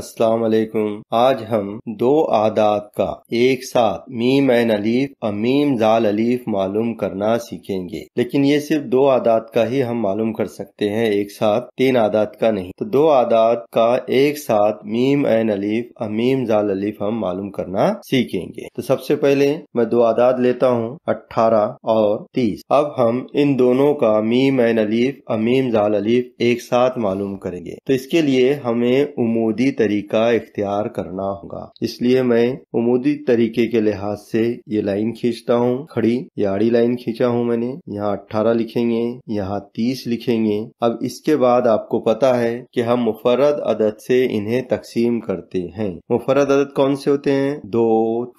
अस्सलाम वालेकुम आज हम दो आदात का एक साथ मीम एन अलीफ और मीम जाल अलीफ मालूम करना सीखेंगे लेकिन ये सिर्फ दो आदात का ही हम मालूम कर सकते हैं एक साथ तीन आदात का नहीं तो दो आदात का एक साथ मीम एन अलीफ और मीम जाल अलीफ हम मालूम करना सीखेंगे तो सबसे पहले मैं दो आदात लेता हूँ अट्ठारह और तीस अब हम इन दोनों का मीम एन अलीफ और मीम जाल अलीफ एक साथ मालूम करेंगे तो इसके लिए हमें उमूदी तरीका इख्तियार करना होगा इसलिए मैं उमूदी तरीके के लिहाज से ये लाइन खींचता हूँ खड़ी याड़ी लाइन खींचा हूँ मैंने यहाँ अट्ठारह लिखेंगे यहाँ तीस लिखेंगे अब इसके बाद आपको पता है कि हम मुफरद अदद से इन्हें तकसीम करते हैं मुफरद अदद कौन से होते हैं दो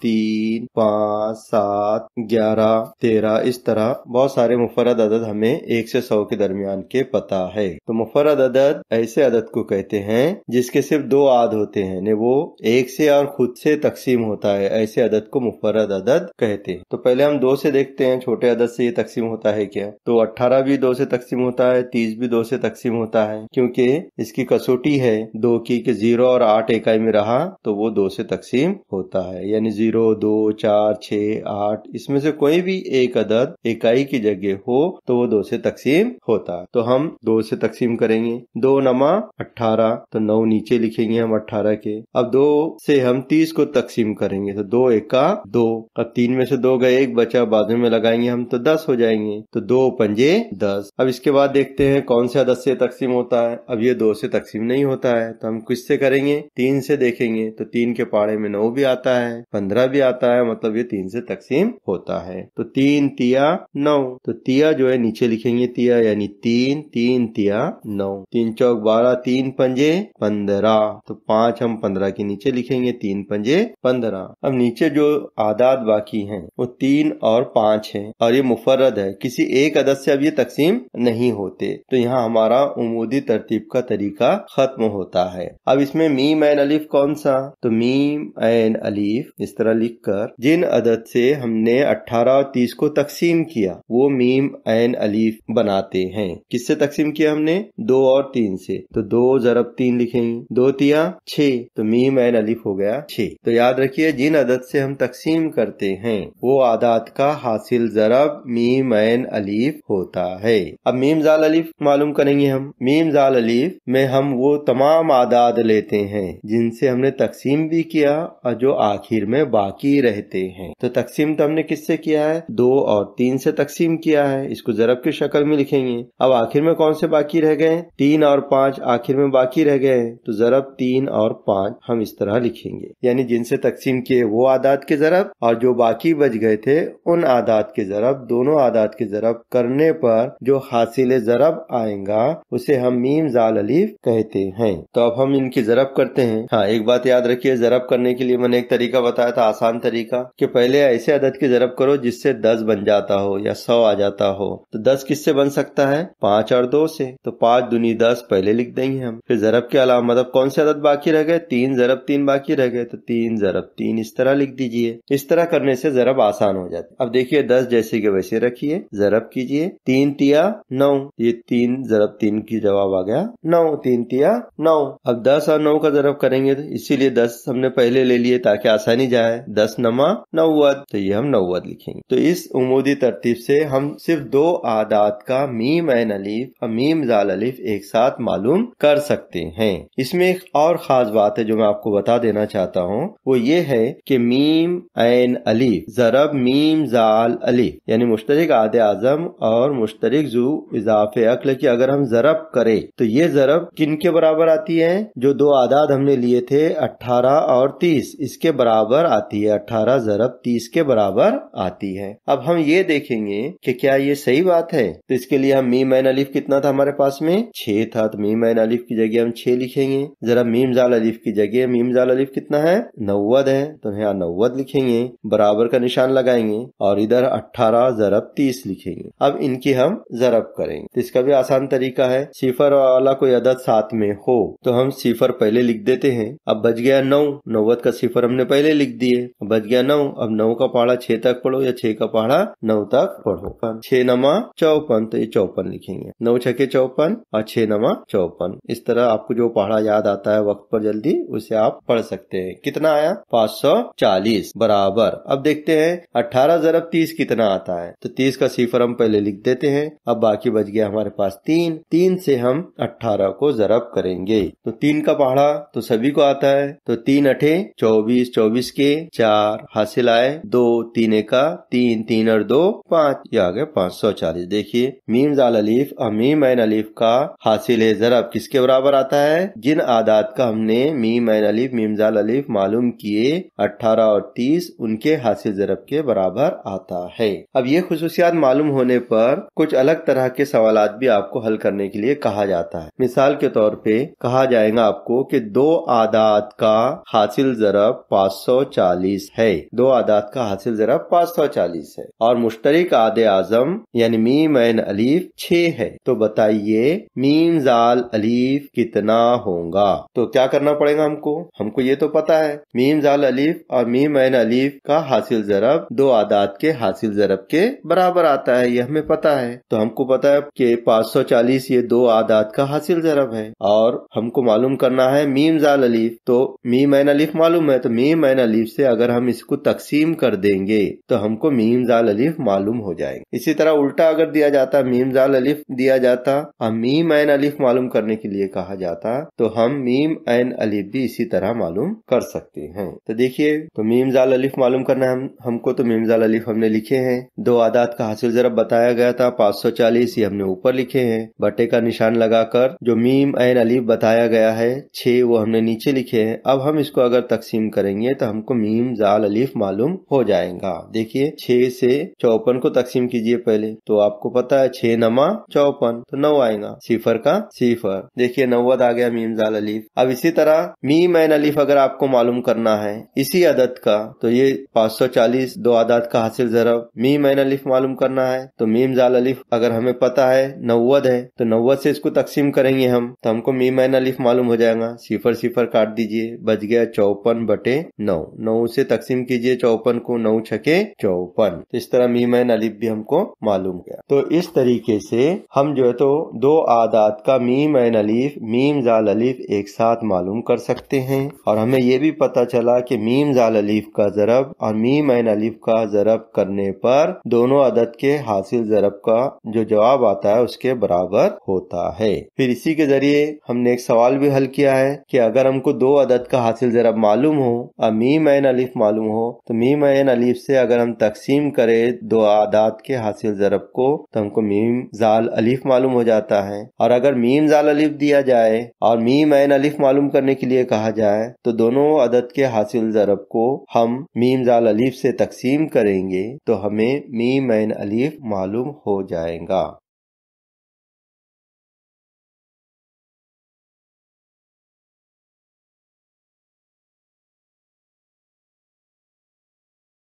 तीन पाँच सात ग्यारह तेरह इस तरह बहुत सारे मुफरद अदद हमें एक से सौ के दरमियान के पता है तो मुफरद अदद ऐसे अदद को कहते हैं जिसके सिर्फ दो आद होते हैं ने वो एक से और खुद से तकसीम होता है ऐसे अदद को मुफरद अदद कहते हैं तो पहले हम दो से देखते हैं छोटे अदद से ये तकसीम होता है क्या तो अट्ठारह भी दो से तकसीम होता है तीस भी दो से तकसीम होता है क्योंकि इसकी कसौटी है दो की कि जीरो और आठ इकाई में रहा तो वो दो से तकसीम होता है यानी जीरो दो चार छ आठ इसमें से कोई भी एक अदद इकाई की जगह हो तो वो दो से तकसीम होता है तो हम दो से तकसीम करेंगे दो नमा अट्ठारह तो नौ नीचे लिखेंगे हम अट्ठारह के अब दो से हम तीस को तकसीम करेंगे तो दो एका दो अब तीन में से दो गए एक बचा बाद में लगाएंगे हम तो दस हो जाएंगे तो दो पंजे दस अब इसके बाद देखते हैं कौन सा दस से तकसीम होता है अब ये दो से तकसीम नहीं होता है तो हम किस से करेंगे तीन से देखेंगे तो तीन के पाड़े में नौ भी आता है पंद्रह भी आता है मतलब ये तीन से तकसीम होता है तो तीन तिया नौ तो तिया जो है नीचे लिखेंगे तिया यानी तीन तीन तिया नौ तीन चौक बारह तीन पंजे पंद्रह तो पांच हम पंद्रह के नीचे लिखेंगे तीन पंजे पंद्रह अब नीचे जो आदाद बाकी हैं वो तीन और पांच है और ये मुफरद है किसी एक अदद से अब ये तकसीम नहीं होते तो यहाँ हमारा उमूदी तरतीब का तरीका खत्म होता है अब इसमें मीम एन अलीफ कौन सा तो मीम एन अलीफ इस तरह लिख कर जिन अदद से हमने अट्ठारह और तीस को तकसीम किया वो मीम एन अलीफ बनाते हैं किससे तकसीम किया हमने दो और तीन से तो दो जरब तीन लिखेंगे दो तिया या छ तो मीम एन अलिफ हो गया छ तो याद रखिए जिन अदद से हम तकसीम करते हैं वो आदात का हासिल जरब मीम एन अलीफ होता है अब मीम जाल अलीफ मालूम करेंगे हम मीम जाल अलीफ में हम वो तमाम आदाद लेते हैं जिनसे हमने तकसीम भी किया और जो आखिर में बाकी रहते हैं तो तकसीम तो हमने किससे किया है दो और तीन से तकसीम किया है इसको जरब की शक्ल में लिखेंगे अब आखिर में कौन से बाकी रह गए तीन और पांच आखिर में बाकी रह गए तो जरब तीन तीन और पाँच हम इस तरह लिखेंगे यानी जिनसे तकसीम किए वो आदात के जरब और जो बाकी बच गए थे उन आदात के जरब दोनों आदात के जरब करने पर जो हासिल जरब आएगा उसे हम मीम जाल अलीफ कहते हैं तो अब हम इनकी जरब करते हैं हाँ एक बात याद रखिये जरब करने के लिए मैंने एक तरीका बताया था आसान तरीका की पहले ऐसे आदत की जरब करो जिससे दस बन जाता हो या सौ आ जाता हो तो दस किससे बन सकता है पाँच और दो से तो पाँच दुनी दस पहले लिख देंगे हम फिर जरब के अलावा मतलब कौन से अदद अदद बाकी रह गए तीन जरब तीन बाकी रह गए तो तीन जरब तीन इस तरह लिख दीजिए इस तरह करने से जरब आसान हो जाती अब देखिए दस जैसे के वैसे रखिए जरब कीजिए तीन तिया नौ ये तीन जरब तीन की जवाब आ गया नौ तीन तिया नौ अब दस और नौ का जरब करेंगे तो इसीलिए दस हमने पहले ले लिए ताकि आसानी जाए दस नमा नौवद तो ये हम नौवद लिखेंगे तो इस उमूदी तरतीब से हम सिर्फ दो आदात का मीम एन अलीफ और मीम जाल अलीफ एक साथ मालूम कर सकते हैं इसमें एक और और ख़ास बात है जो मैं आपको बता देना चाहता हूँ वो ये है कि मीम एन अली जरब मीम जाल अली यानी मुश्तरक आद आजम और मुश्तरक जू इजाफ अकल की अगर हम जरब करें तो ये जरब किन के बराबर आती है जो दो आदाद हमने लिए थे अट्ठारह और तीस इसके बराबर आती है अट्ठारह जरब तीस के बराबर आती है अब हम ये देखेंगे कि क्या ये सही बात है तो इसके लिए हम मीम एन अलीफ कितना था हमारे पास में छह था तो मीम एन अलीफ की जगह हम छह लिखेंगे जरा मीम जाल अलीफ की जगह मीम जाल अलीफ कितना है नव्वद है तो यहाँ नव्वद लिखेंगे बराबर का निशान लगाएंगे और इधर अट्ठारह जरब तीस लिखेंगे अब इनकी हम जरब करेंगे तो इसका भी आसान तरीका है सिफर वाला कोई अदद साथ में हो तो हम सिफर पहले लिख देते हैं अब बच गया नौ नव्वद का सिफर हमने पहले लिख दिए बच गया नौ अब नौ का पहाड़ा छह तक पढ़ो या छह का पहाड़ा नौ तक पढ़ो छह नमा चौपन तो ये चौपन लिखेंगे नौ छके चौपन और छह नमा चौपन इस तरह आपको जो पहाड़ा याद आता है वक्त पर जल्दी उसे आप पढ़ सकते हैं कितना आया 540 बराबर अब देखते हैं 18 जरब 30 कितना आता है तो 30 का सिफर हम पहले लिख देते हैं अब बाकी बच गया हमारे पास तीन तीन से हम 18 को जरब करेंगे तो तीन का पहाड़ा तो सभी को आता है तो तीन अठे चौबीस चौबीस के चार हासिल आए दो तीन का तीन तीन और दो पाँच ये आ गए पाँच सौ चालीस देखिए मीम जाल अलीफ अमीम अलीफ का हासिल है जरब किसके बराबर आता है जिन आदात का हमने मीम मैन अलीफ मीमजाल अलीफ मालूम किए 18 और 30 उनके हासिल जरब के बराबर आता है अब ये खसूसियात मालूम होने पर कुछ अलग तरह के सवाल भी आपको हल करने के लिए कहा जाता है मिसाल के तौर पे कहा जाएगा आपको कि दो आदात का हासिल जरब 540 है दो आदात का हासिल जरब 540 है और मुश्तरक आद आजम यानी मी मैन अलीफ छ है तो बताइए मीम जाल अलीफ कितना होगा तो तो क्या करना पड़ेगा हमको हमको ये तो पता है मीम जाल अलीफ और मीम एन अलीफ का हासिल जरब दो आदात के हासिल जरब के बराबर आता है ये हमें पता है तो हमको पता है कि 540 ये दो आदात का हासिल जरब है और हमको मालूम करना है मीम जाल अलीफ तो मीम एन अलीफ मालूम है तो मीम एन अलीफ से अगर हम इसको तकसीम कर देंगे तो हमको मीम जाल अलीफ मालूम हो जाएंगे इसी तरह उल्टा अगर दिया जाता मीम जाल अलीफ दिया जाता और मीम एन अलीफ मालूम करने के लिए कहा जाता तो हम मीम मीम एन अलिफ भी इसी तरह मालूम कर सकते हैं तो देखिए तो मीम जाल अलिफ मालूम करना है हम हमको तो मीम जाल अलिफ हमने लिखे हैं दो आदात का हासिल जरब बताया गया था 540 ये हमने ऊपर लिखे हैं बटे का निशान लगाकर जो मीम एन अलिफ बताया गया है छह वो हमने नीचे लिखे है अब हम इसको अगर तकसीम करेंगे तो हमको मीम जाल अलिफ मालूम हो जाएगा देखिए छह से चौपन को तकसीम कीजिए पहले तो आपको पता है छह नमा चौपन तो नौ आएगा सिफर का सिफर देखिए नौवद आ गया मीम जाल अलीफ अब इसी तरह मी मैन अलिफ अगर आपको मालूम करना है इसी अदद का तो ये 540 दो आदात का हासिल जरब मी मैन अलिफ मालूम करना है तो मीम जाल अलिफ अगर हमें पता है नव्वद है तो नव्वद से इसको तकसीम करेंगे हम तो हमको मी मैन अलिफ मालूम हो जाएगा सिफर सिफर काट दीजिए बच गया चौपन बटे नौ नौ से तकसीम कीजिए चौपन को नौ छके चौपन तो इस तरह मी मैन अलिफ भी हमको मालूम गया तो इस तरीके से हम जो है तो दो आदात का मी मैन अलिफ मीम जाल अलिफ एक साथ हालात मालूम कर सकते हैं और हमें यह भी पता चला कि मीम जाल अलीफ का ज़रब और मीम एन अलीफ का ज़रब करने पर दोनों अदद के हासिल ज़रब का जो जवाब आता है उसके बराबर होता है फिर इसी के जरिए हमने एक सवाल भी हल किया है कि अगर हमको दो अदद का हासिल ज़रब मालूम हो और मीम एन अलीफ मालूम हो तो मीम एन अलीफ से अगर हम तकसीम करें दो आदात के हासिल ज़रब को तो हमको मीम जाल अलीफ मालूम हो जाता है और अगर मीम जाल अलीफ दिया जाए और मीम एन अलीफ तारीफ मालूम करने के लिए कहा जाए तो दोनों अदद के हासिल जरब को हम मीम जाल अलीफ से तकसीम करेंगे तो हमें मीम एन अलीफ मालूम हो जाएगा